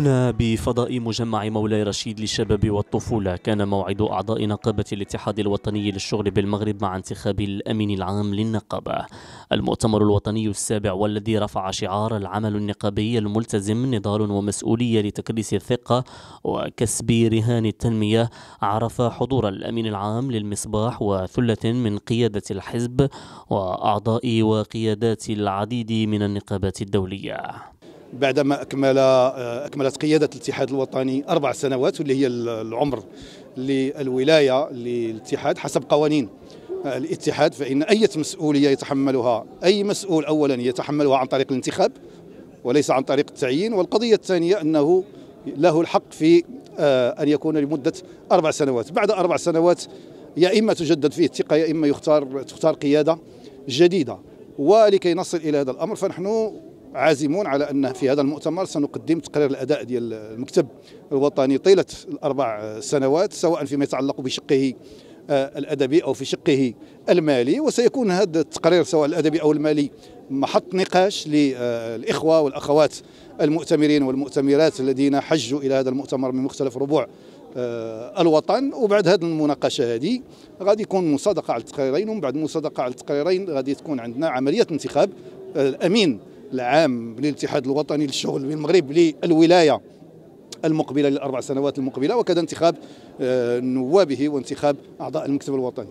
هنا بفضاء مجمع مولاي رشيد للشباب والطفولة كان موعد أعضاء نقابة الاتحاد الوطني للشغل بالمغرب مع انتخاب الأمين العام للنقابة المؤتمر الوطني السابع والذي رفع شعار العمل النقابي الملتزم نضال ومسؤولية لتكريس الثقة وكسب رهان التنمية عرف حضور الأمين العام للمصباح وثلة من قيادة الحزب وأعضاء وقيادات العديد من النقابات الدولية بعدما اكمل آه، اكملت قياده الاتحاد الوطني اربع سنوات واللي هي العمر للولايه للاتحاد حسب قوانين آه، الاتحاد فان اي مسؤوليه يتحملها اي مسؤول اولا يتحملها عن طريق الانتخاب وليس عن طريق التعيين والقضيه الثانيه انه له الحق في آه، ان يكون لمده اربع سنوات بعد اربع سنوات يا اما تجدد فيه الثقه يا اما يختار تختار قياده جديده ولكي نصل الى هذا الامر فنحن عازمون على ان في هذا المؤتمر سنقدم تقرير الاداء ديال المكتب الوطني طيله الاربع سنوات سواء فيما يتعلق بشقه آه، الادبي او في شقه المالي وسيكون هذا التقرير سواء الادبي او المالي محط نقاش للاخوه والاخوات المؤتمرين والمؤتمرات الذين حجوا الى هذا المؤتمر من مختلف ربوع آه، الوطن وبعد هذه المناقشه هذه غادي يكون مصادقه على التقريرين ومن بعد المصادقه على التقريرين غادي تكون عندنا عمليه انتخاب آه، الامين العام للاتحاد الوطني للشغل بالمغرب للولايه المقبله للاربع سنوات المقبله وكذا انتخاب آه، نوابه وانتخاب اعضاء المكتب الوطني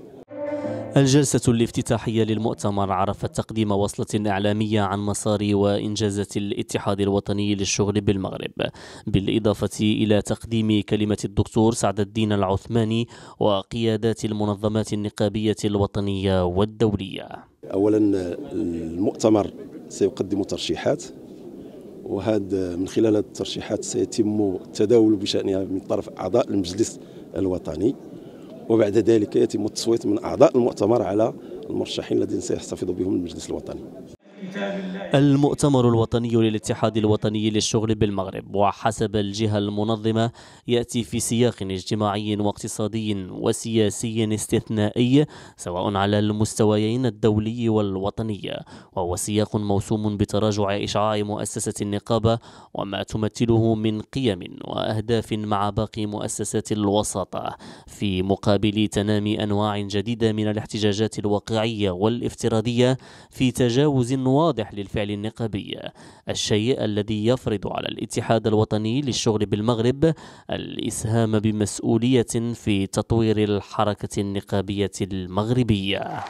الجلسة الافتتاحية للمؤتمر عرفت تقديم وصلة إعلامية عن مسار وإنجازات الاتحاد الوطني للشغل بالمغرب بالإضافة إلى تقديم كلمة الدكتور سعد الدين العثماني وقيادات المنظمات النقابية الوطنية والدولية أولا المؤتمر سيقدم ترشيحات وهذا من خلال هذه الترشيحات سيتم التداول بشأنها من طرف أعضاء المجلس الوطني وبعد ذلك يتم التصويت من أعضاء المؤتمر على المرشحين الذين سيحتفظ بهم المجلس الوطني المؤتمر الوطني للاتحاد الوطني للشغل بالمغرب وحسب الجهة المنظمة يأتي في سياق اجتماعي واقتصادي وسياسي استثنائي سواء على المستويين الدولي والوطني وهو سياق موسوم بتراجع إشعاع مؤسسة النقابة وما تمثله من قيم وأهداف مع باقي مؤسسات الوساطة في مقابل تنامي أنواع جديدة من الاحتجاجات الواقعية والافتراضية في تجاوز واضح للفعل النقابي الشيء الذي يفرض على الاتحاد الوطني للشغل بالمغرب الإسهام بمسؤولية في تطوير الحركة النقابية المغربية